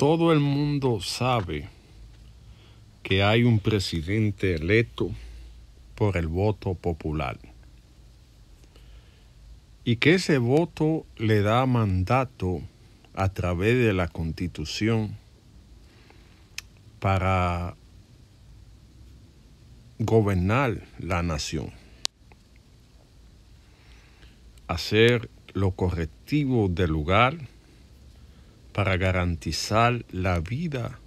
todo el mundo sabe que hay un presidente electo por el voto popular y que ese voto le da mandato a través de la constitución para gobernar la nación, hacer lo correctivo del lugar, para garantizar la vida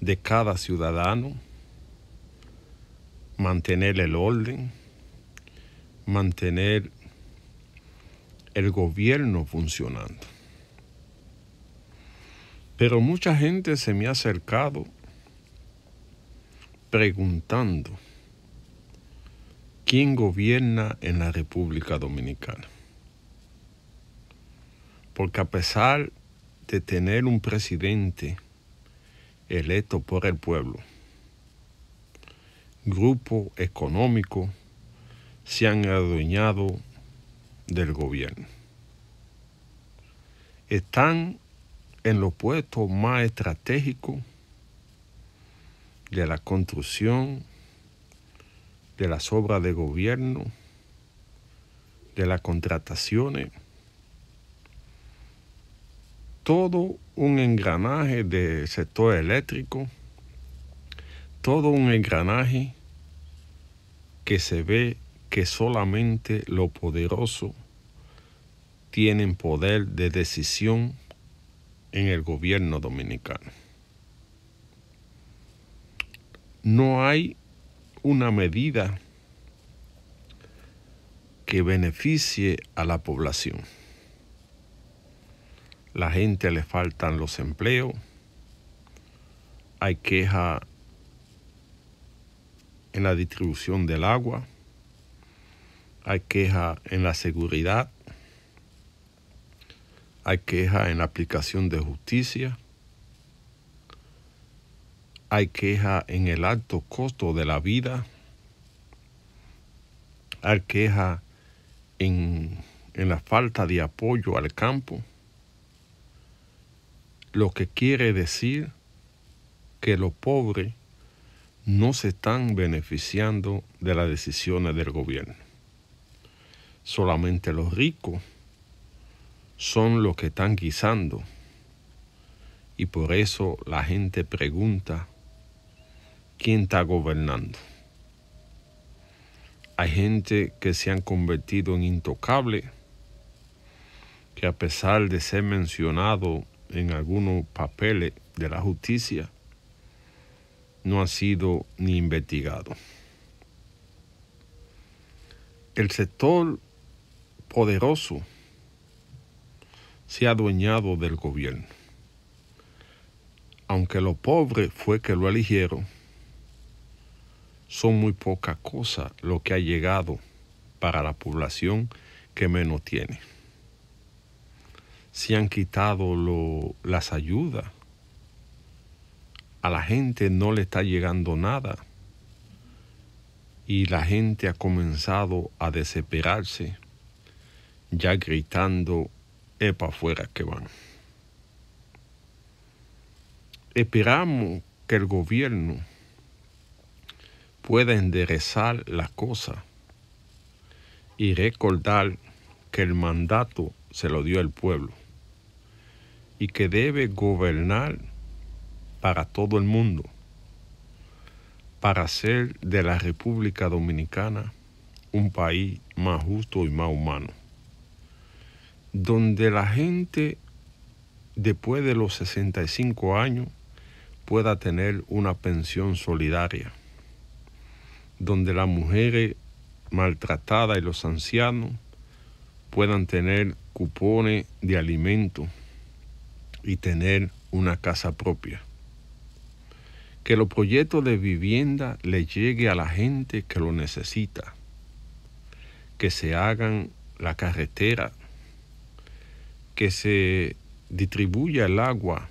de cada ciudadano, mantener el orden, mantener el gobierno funcionando. Pero mucha gente se me ha acercado preguntando quién gobierna en la República Dominicana. Porque a pesar de de tener un presidente electo por el pueblo, grupo económico se han adueñado del gobierno. Están en los puestos más estratégicos de la construcción, de las obras de gobierno, de las contrataciones todo un engranaje de sector eléctrico, todo un engranaje que se ve que solamente los poderosos tienen poder de decisión en el gobierno dominicano. No hay una medida que beneficie a la población la gente le faltan los empleos, hay queja en la distribución del agua, hay queja en la seguridad, hay queja en la aplicación de justicia, hay queja en el alto costo de la vida, hay queja en, en la falta de apoyo al campo lo que quiere decir que los pobres no se están beneficiando de las decisiones del gobierno. Solamente los ricos son los que están guisando. Y por eso la gente pregunta, ¿quién está gobernando? Hay gente que se han convertido en intocable, que a pesar de ser mencionado en algunos papeles de la justicia no ha sido ni investigado. El sector poderoso se ha adueñado del gobierno. Aunque lo pobre fue que lo eligieron, son muy poca cosa lo que ha llegado para la población que menos tiene se han quitado las ayudas. A la gente no le está llegando nada. Y la gente ha comenzado a desesperarse, ya gritando, epa afuera que van. Esperamos que el gobierno pueda enderezar las cosas y recordar que el mandato se lo dio el pueblo y que debe gobernar para todo el mundo, para hacer de la República Dominicana un país más justo y más humano, donde la gente después de los 65 años pueda tener una pensión solidaria, donde las mujeres maltratadas y los ancianos puedan tener cupones de alimentos y tener una casa propia. Que los proyectos de vivienda le llegue a la gente que lo necesita. Que se hagan la carretera. Que se distribuya el agua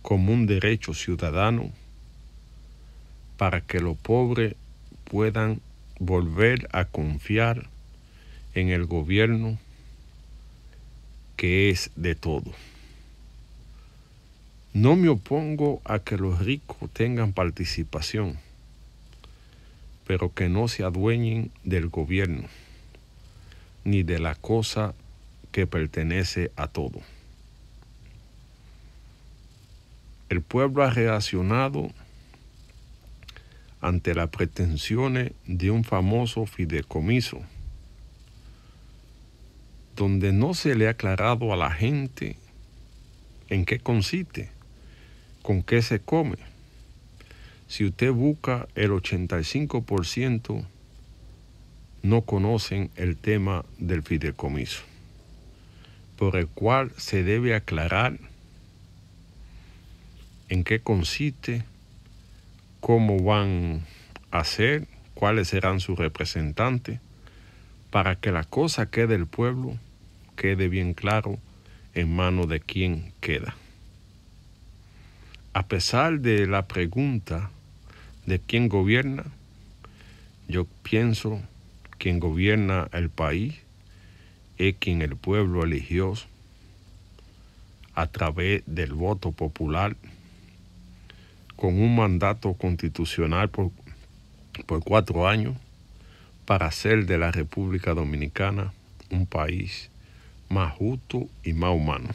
como un derecho ciudadano para que los pobres puedan volver a confiar en el gobierno que es de todo. No me opongo a que los ricos tengan participación, pero que no se adueñen del gobierno ni de la cosa que pertenece a todo. El pueblo ha reaccionado ante las pretensiones de un famoso fideicomiso, donde no se le ha aclarado a la gente en qué consiste con qué se come. Si usted busca el 85%, no conocen el tema del fideicomiso, por el cual se debe aclarar en qué consiste, cómo van a ser, cuáles serán sus representantes, para que la cosa quede del pueblo quede bien claro en manos de quién queda a pesar de la pregunta de quién gobierna, yo pienso quien gobierna el país es quien el pueblo eligió a través del voto popular con un mandato constitucional por, por cuatro años para hacer de la República Dominicana un país más justo y más humano.